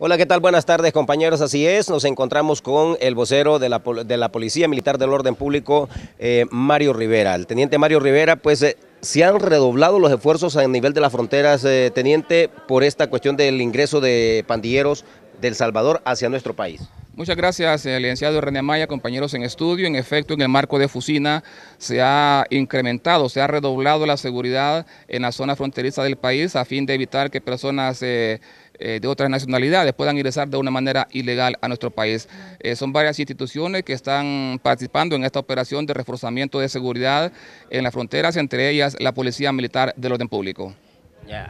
Hola, ¿qué tal? Buenas tardes, compañeros. Así es, nos encontramos con el vocero de la, de la Policía Militar del Orden Público, eh, Mario Rivera. El teniente Mario Rivera, pues, eh, se han redoblado los esfuerzos a nivel de las fronteras, eh, teniente, por esta cuestión del ingreso de pandilleros del Salvador hacia nuestro país. Muchas gracias, eh, licenciado René Maya, compañeros en estudio. En efecto, en el marco de Fusina se ha incrementado, se ha redoblado la seguridad en la zona fronteriza del país a fin de evitar que personas eh, eh, de otras nacionalidades puedan ingresar de una manera ilegal a nuestro país. son varias instituciones que están participando en esta operación de reforzamiento de seguridad en las fronteras, entre ellas la Policía Militar del Orden Público.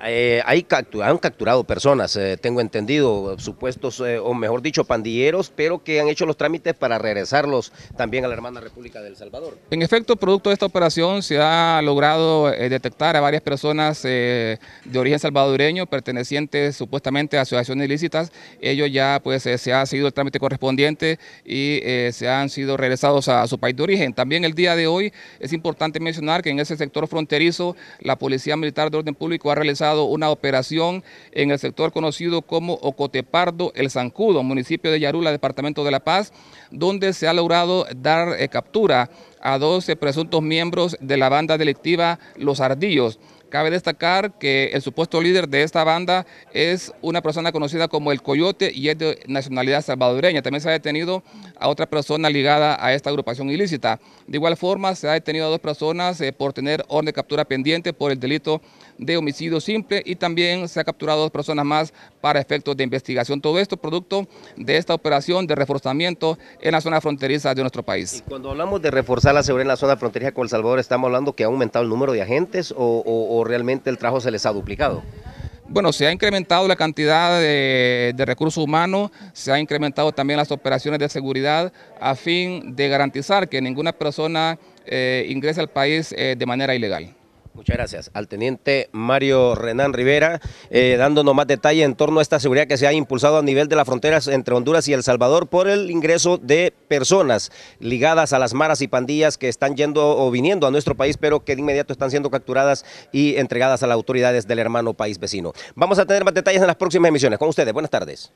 Eh, hay han capturado personas, eh, tengo entendido, supuestos, eh, o mejor dicho, pandilleros, pero que han hecho los trámites para regresarlos también a la hermana República del Salvador. En efecto, producto de esta operación se ha logrado detectar a varias personas de origen salvadoreño, pertenecientes supuestamente a asociaciones ilícitas. Ellos ya pues se ha sido el trámite correspondiente y se han sido regresados a, a su país de origen. También el día de hoy es importante mencionar que en ese sector fronterizo la Policía Militar de Orden Público ha realizado realizado una operación en el sector conocido como Ocotepardo El Zancudo, municipio de Yarula, departamento de La Paz, donde se ha logrado dar eh, captura a 12 presuntos miembros de la banda delictiva Los Ardillos. Cabe destacar que el supuesto líder de esta banda es una persona conocida como el Coyote y es de nacionalidad salvadoreña. También se ha detenido a otra persona ligada a esta agrupación ilícita. De igual forma, se ha detenido a dos personas eh, por tener orden de captura pendiente por el delito de homicidio simple y también se ha capturado a dos personas más para efectos de investigación. Todo esto producto de esta operación de reforzamiento en la zona fronteriza de nuestro país. cuando hablamos de reforzar la seguridad en la zona fronteriza con El Salvador, ¿estamos hablando que ha aumentado el número de agentes o realmente el trabajo se les ha duplicado? Bueno, se ha incrementado la cantidad de, recursos humanos, se han incrementado también las operaciones de seguridad a fin de garantizar que ninguna persona eh, ingrese al país eh, de manera ilegal. Muchas gracias al teniente Mario Renán Rivera, eh, dándonos más detalle en torno a esta seguridad que se ha impulsado a nivel de las fronteras entre Honduras y El Salvador por el ingreso de personas ligadas a las maras y pandillas que están yendo o viniendo a nuestro país, pero que de inmediato están siendo capturadas y entregadas a las autoridades del hermano país vecino. Vamos a tener más detalles en las próximas emisiones. Con ustedes, buenas tardes.